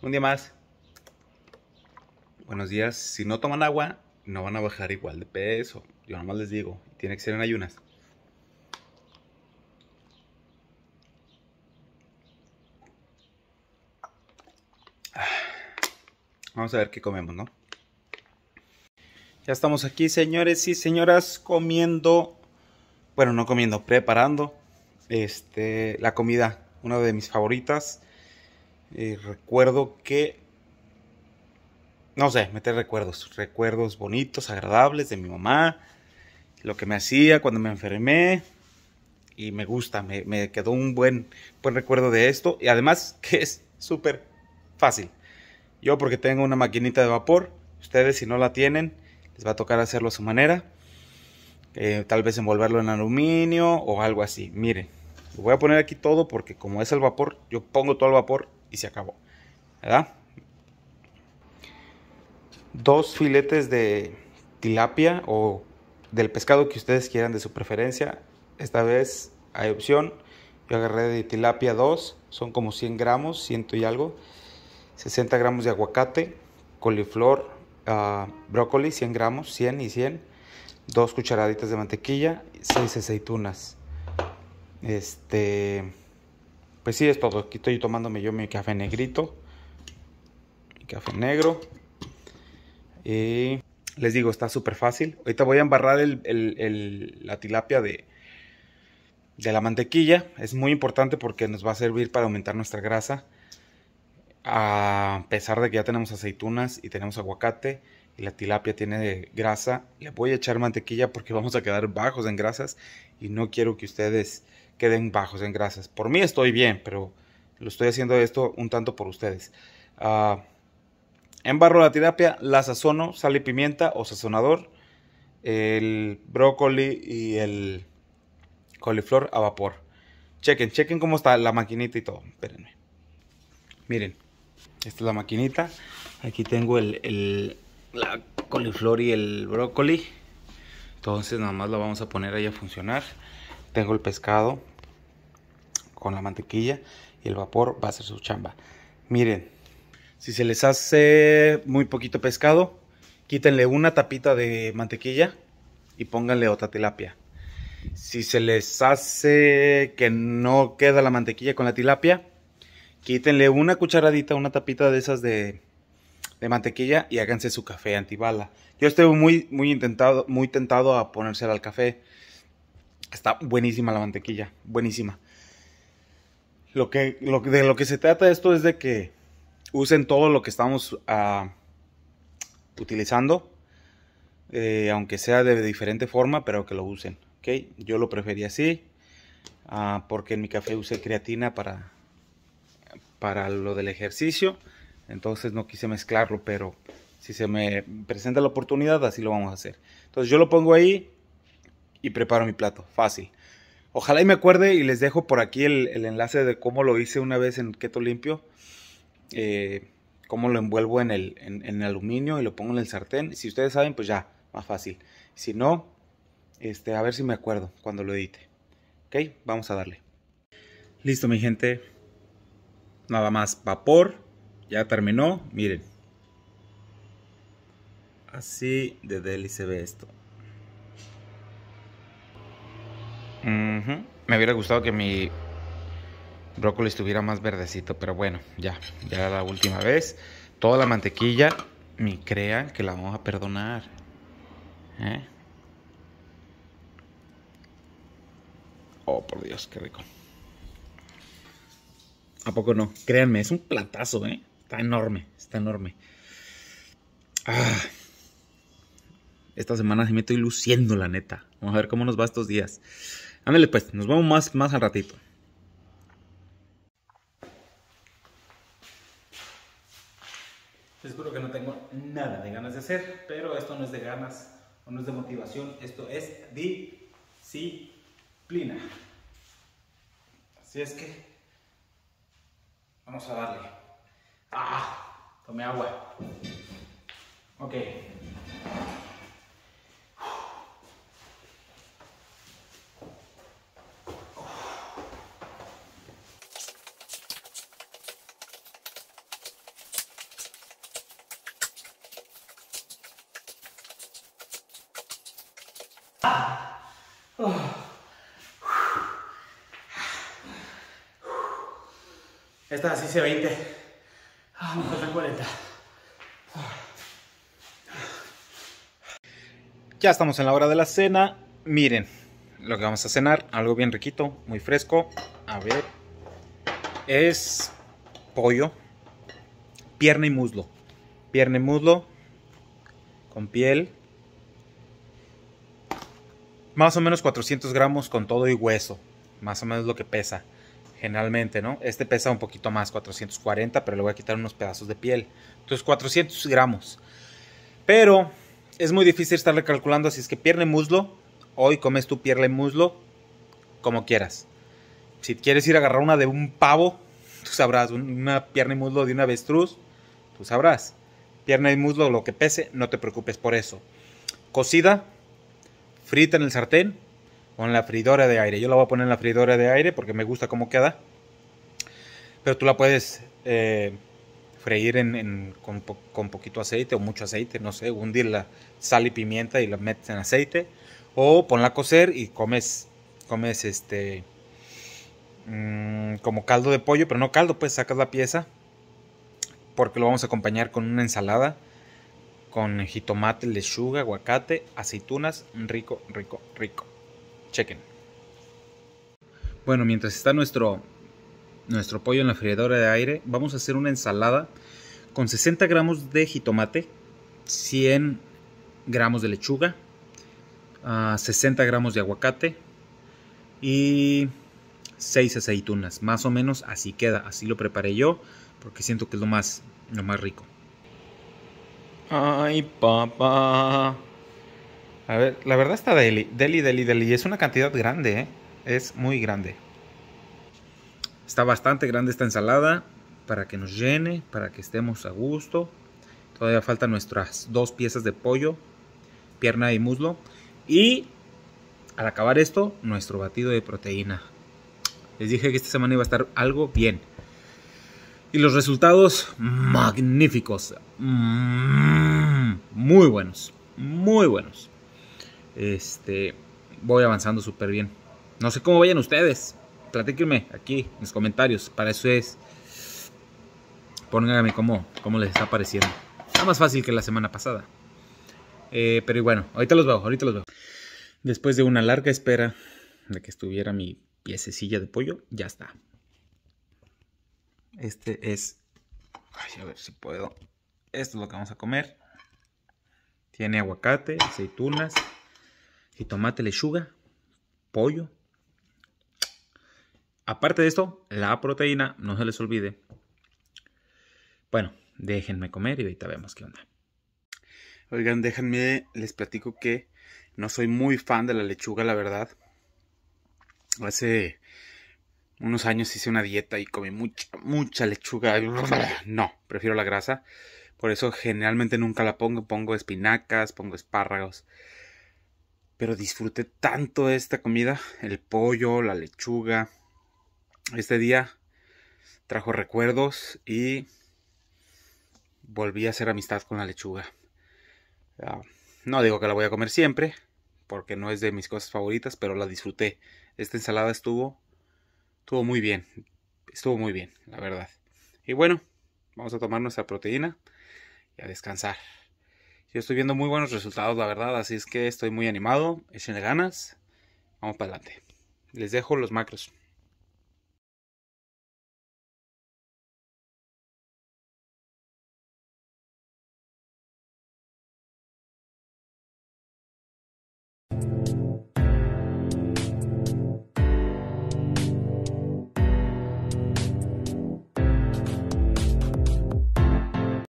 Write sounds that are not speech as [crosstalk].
Un día más. Buenos días. Si no toman agua, no van a bajar igual de peso. Yo nomás les digo, tiene que ser en ayunas. Vamos a ver qué comemos, ¿no? Ya estamos aquí, señores y señoras, comiendo, bueno, no comiendo, preparando este, la comida, una de mis favoritas recuerdo que, no sé, meter recuerdos, recuerdos bonitos, agradables de mi mamá, lo que me hacía cuando me enfermé. Y me gusta, me, quedó un buen, buen recuerdo de esto. Y además [laughs] que es súper fácil. Yo porque tengo una maquinita de vapor, ustedes si no la tienen, les va a tocar hacerlo a su manera. Eh, tal vez envolverlo en aluminio o algo así. Miren, voy a poner aquí todo porque como es el vapor, yo pongo todo el vapor y se acabó. ¿Verdad? Dos filetes de tilapia o del pescado que ustedes quieran de su preferencia. Esta vez hay opción. Yo agarré de tilapia dos, son como 100 gramos, ciento y algo. 60 gramos de aguacate, coliflor, ah, brócoli, 100 gramos, 100 y 100. Dos cucharaditas de mantequilla, 6 aceitunas. Este pues sí, es todo. Aquí estoy tomándome yo mi café negrito. Mi café negro. Y les digo, está súper fácil. Ahorita voy a embarrar la tilapia de, de la mantequilla. Es muy importante porque nos va a servir para aumentar nuestra grasa. A pesar de que ya tenemos aceitunas y tenemos aguacate y la tilapia tiene grasa, le voy a echar mantequilla porque vamos a quedar bajos en grasas y no quiero que ustedes queden bajos en grasas. Por mí estoy bien, pero lo estoy haciendo esto un tanto por ustedes. Ah, en barro la terapia, la sazono, sal y pimienta o sazonador, el brócoli y el coliflor a vapor. Chequen, chequen cómo está la maquinita y todo. Espérenme. Miren, esta es la maquinita. Aquí tengo el, la coliflor y el brócoli. Entonces nada más lo vamos a poner ahí a funcionar. Tengo el pescado con la mantequilla y el vapor va a ser su chamba. Miren, si se les hace muy poquito pescado, quítenle una tapita de mantequilla y pónganle otra tilapia. Si se les hace que no queda la mantequilla con la tilapia, quítenle una cucharadita, una tapita de esas de, mantequilla y háganse su café antibala. Yo estoy muy, muy, intentado, muy tentado a ponérsela al café, Está buenísima la mantequilla, buenísima. Lo que, lo, de lo que se trata esto es de que usen todo lo que estamos ah, utilizando, eh, aunque sea de diferente forma, pero que lo usen. Yo lo preferí así, ah, porque en mi café usé creatina para, para lo del ejercicio, entonces no quise mezclarlo, pero si se me presenta la oportunidad, así lo vamos a hacer. Entonces yo lo pongo ahí, y preparo mi plato. Fácil. Ojalá y me acuerde y les dejo por aquí el, enlace de cómo lo hice una vez en Keto Limpio. Eh, cómo lo envuelvo en el, aluminio y lo pongo en el sartén. Si ustedes saben, pues ya, más fácil. Si no, este, a ver si me acuerdo cuando lo edite. Ok, vamos a darle. Listo, mi gente. Nada más vapor. Ya terminó. Miren. Así de deli se ve esto. Me hubiera gustado que mi brócoli estuviera más verdecito, pero bueno, ya, ya la última vez. Toda la mantequilla, me crean que la vamos a perdonar. ¿eh? Oh, por Dios, qué rico. ¿A poco no? Créanme, es un platazo, ¿eh? Está enorme, está enorme. Ah. Esta semana sí me estoy luciendo, la neta. Vamos a ver cómo nos va estos días. Ándale pues, nos vamos más, más al ratito. Les juro que no tengo nada de ganas de hacer, pero esto no es de ganas o no es de motivación, esto es disciplina. Así es que vamos a darle. Ah, tome agua. Ok. Oh. Esta así hice 20. Ah, Ya estamos en la hora de la cena. Miren lo que vamos a cenar. Algo bien riquito, muy fresco. A ver. Es pollo. Pierna y muslo. Pierna y muslo. Con piel más o menos 400 gramos con todo y hueso, más o menos lo que pesa generalmente, ¿no? Este pesa un poquito más, 440, pero le voy a quitar unos pedazos de piel. Entonces, 400 gramos. Pero es muy difícil estarle calculando, así es que y muslo, hoy comes tu pierna y muslo, como quieras. Si quieres ir a agarrar una de un pavo, [laughs] tú sabrás, una pierna y muslo de una avestruz, tú sabrás. Pierna y muslo, lo que pese, no te preocupes por eso. Cocida, frita en el sartén o en la fridora de aire. Yo la voy a poner en la fridora de aire porque me gusta cómo queda. Pero tú la puedes eh, freír en, con, poquito aceite o mucho aceite, no sé, hundir la sal y pimienta y la metes en aceite. O ponla a cocer y comes, comes este mm, como caldo de pollo, pero no caldo, pues sacas la pieza porque lo vamos a acompañar con una ensalada con jitomate, lechuga, aguacate, aceitunas, rico, rico, rico. Chequen. Bueno, mientras está nuestro, nuestro pollo en la freidora de aire, vamos a hacer una ensalada con 60 gramos de jitomate, 100 gramos de lechuga, 60 ah, gramos de aguacate y 6 aceitunas. Más o menos así queda, así lo preparé yo porque siento que es lo más, lo más rico. Ay, papá. A ver, la verdad está deli, deli, deli. Y Es una cantidad grande, ¿eh? Es muy grande. Está bastante grande esta ensalada para que nos llene, para que estemos a gusto. Todavía faltan nuestras dos piezas de pollo, pierna y muslo. Y al acabar esto, nuestro batido de proteína. Les dije que esta semana iba a estar algo bien. Y los resultados magníficos. Mm muy buenos, muy buenos. Este, voy avanzando súper bien. No sé cómo vayan ustedes. Platíquenme aquí en los comentarios. Para eso es. Pónganme cómo, cómo les está pareciendo. Está más fácil que la semana pasada. Eh, pero bueno, ahorita los veo, ahorita los veo. Después de una larga espera de que estuviera mi piececilla de pollo, ya está. Este es... a ver si puedo. Esto es lo que vamos a comer. Tiene aguacate, aceitunas, jitomate, lechuga, pollo. Aparte de esto, la proteína, no se les olvide. Bueno, déjenme comer y ahorita vemos qué onda. Oigan, déjenme, les platico que no soy muy fan de la lechuga, la verdad. Hace unos años hice una dieta y comí mucha, mucha lechuga. No, prefiero la grasa. Por eso generalmente nunca la pongo. Pongo espinacas, pongo espárragos. Pero disfruté tanto de esta comida. El pollo, la lechuga. Este día trajo recuerdos y volví a hacer amistad con la lechuga. Ah, no digo que la voy a comer siempre, porque no es de mis cosas favoritas, pero la disfruté. Esta ensalada estuvo, estuvo muy bien. Estuvo muy bien, la verdad. Y bueno, vamos a tomar nuestra proteína a descansar. Yo estoy viendo muy buenos resultados, la verdad, así es que estoy muy animado, échenle ganas, vamos para adelante. Les dejo los macros.